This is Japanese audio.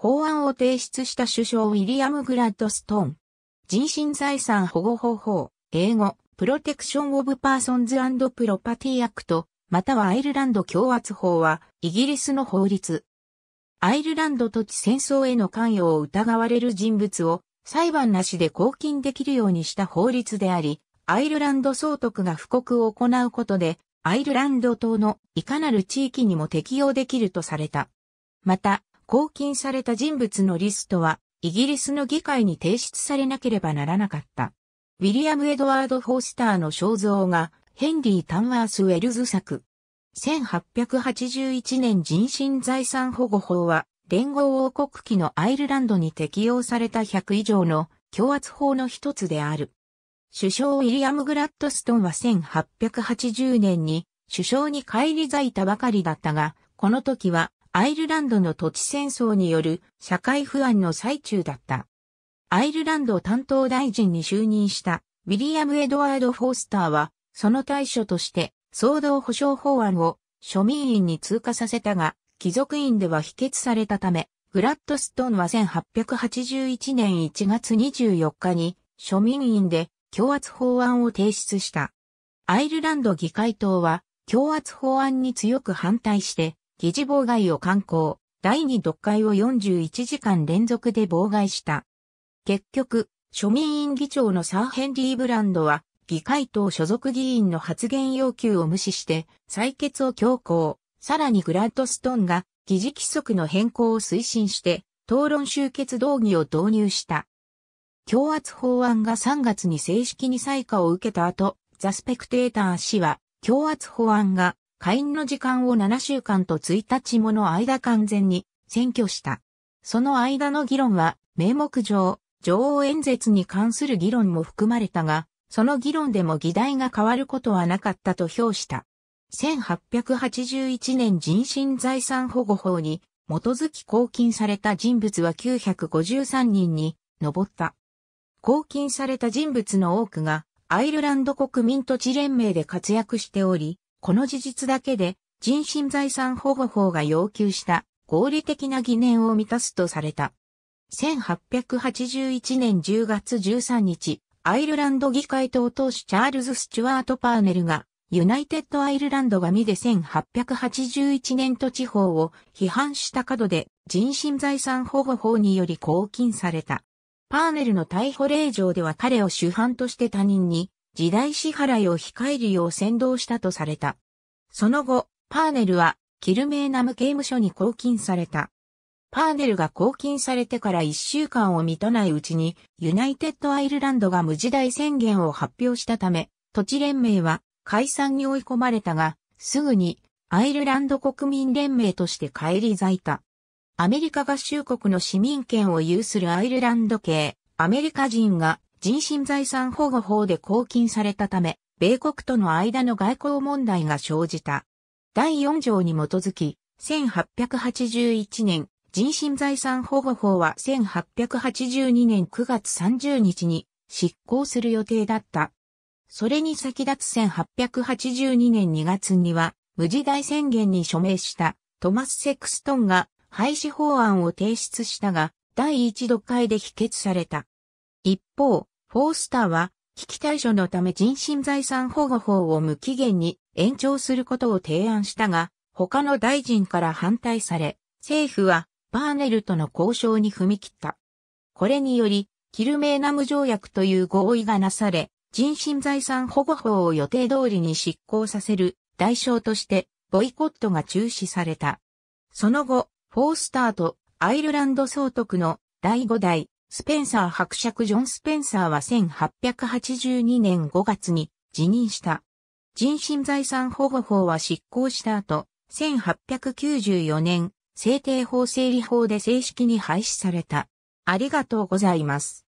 法案を提出した首相ウィリアム・グラッドストーン。人身財産保護方法、英語、プロテクション・オブ・パーソンズ・アンド・プロパティ・アクト、またはアイルランド共圧法は、イギリスの法律。アイルランド土地戦争への関与を疑われる人物を、裁判なしで公金できるようにした法律であり、アイルランド総督が布告を行うことで、アイルランド島のいかなる地域にも適用できるとされた。また、拘禁された人物のリストは、イギリスの議会に提出されなければならなかった。ウィリアム・エドワード・フォースターの肖像が、ヘンリー・タンワース・ウェルズ作。1881年人身財産保護法は、連合王国期のアイルランドに適用された100以上の強圧法の一つである。首相ウィリアム・グラッドストンは1880年に首相に返り咲いたばかりだったが、この時はアイルランドの土地戦争による社会不安の最中だった。アイルランド担当大臣に就任したウィリアム・エドワード・フォースターは、その対処として総動保障法案を庶民院に通過させたが、貴族院では否決されたため、グラッドストーンは1881年1月24日に庶民院で強圧法案を提出した。アイルランド議会党は強圧法案に強く反対して議事妨害を刊行、第2読解を41時間連続で妨害した。結局、庶民院議長のサーヘンリー・ブランドは、議会党所属議員の発言要求を無視して、採決を強行。さらにグラッドストンが、議事規則の変更を推進して、討論集結動議を導入した。強圧法案が3月に正式に採火を受けた後、ザ・スペクテーター氏は、強圧法案が下院の時間を7週間と1日もの間完全に選挙した。その間の議論は、名目上、女王演説に関する議論も含まれたが、その議論でも議題が変わることはなかったと評した。1881年人身財産保護法に基づき公金された人物は953人に上った。公金された人物の多くがアイルランド国民土地連盟で活躍しており、この事実だけで人身財産保護法が要求した合理的な疑念を満たすとされた。1881年10月13日、アイルランド議会党党首チャールズ・スチュワート・パーネルが、ユナイテッド・アイルランドが見で1881年都地方を批判した角で人身財産保護法により拘禁された。パーネルの逮捕令状では彼を主犯として他人に時代支払いを控えるよう先導したとされた。その後、パーネルは、キルメーナム刑務所に拘禁された。パーネルが拘禁されてから一週間を満たないうちに、ユナイテッドアイルランドが無時代宣言を発表したため、土地連盟は解散に追い込まれたが、すぐにアイルランド国民連盟として返り咲いた。アメリカ合衆国の市民権を有するアイルランド系アメリカ人が人身財産保護法で公禁されたため、米国との間の外交問題が生じた。第4条に基づき、1881年、人身財産保護法は1882年9月30日に執行する予定だった。それに先立つ1882年2月には、無事大宣言に署名したトマス・セクストンが廃止法案を提出したが、第一度会で否決された。一方、フォースターは、危機対処のため人身財産保護法を無期限に延長することを提案したが、他の大臣から反対され、政府はバーネルとの交渉に踏み切った。これにより、キルメーナム条約という合意がなされ、人身財産保護法を予定通りに執行させる代償として、ボイコットが中止された。その後、フォースターとアイルランド総督の第5代スペンサー伯爵ジョン・スペンサーは1882年5月に辞任した。人身財産保護法は執行した後、1894年、制定法整理法で正式に廃止された。ありがとうございます。